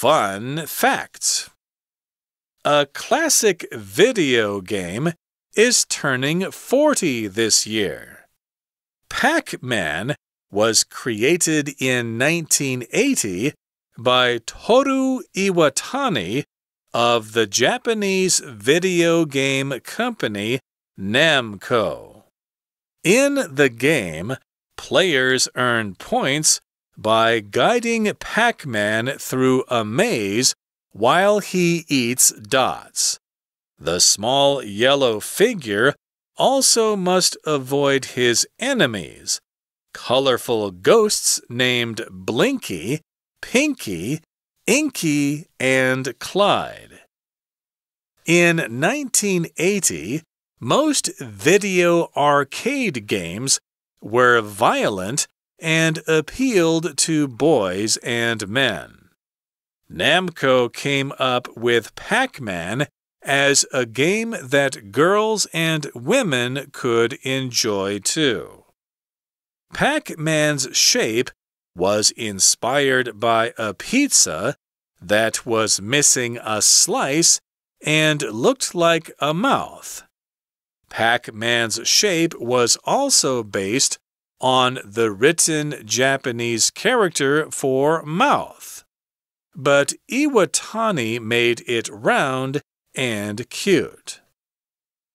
Fun facts A classic video game is turning 40 this year. Pac Man was created in 1980 by Toru Iwatani of the Japanese video game company Namco. In the game, players earn points by guiding Pac Man through a maze while he eats dots. The small yellow figure also must avoid his enemies colorful ghosts named Blinky, Pinky, Inky, and Clyde. In 1980, most video arcade games were violent and appealed to boys and men. Namco came up with Pac Man as a game that girls and women could enjoy too. Pac Man's shape was inspired by a pizza that was missing a slice and looked like a mouth. Pac Man's shape was also based on the written Japanese character for mouth. But Iwatani made it round and cute.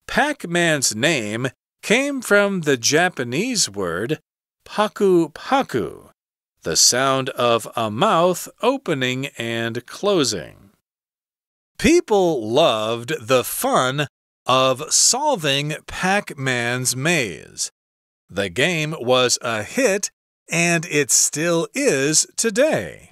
Pac Man's name came from the Japanese word paku paku, the sound of a mouth opening and closing. People loved the fun of solving Pac Man's maze the game was a hit, and it still is today.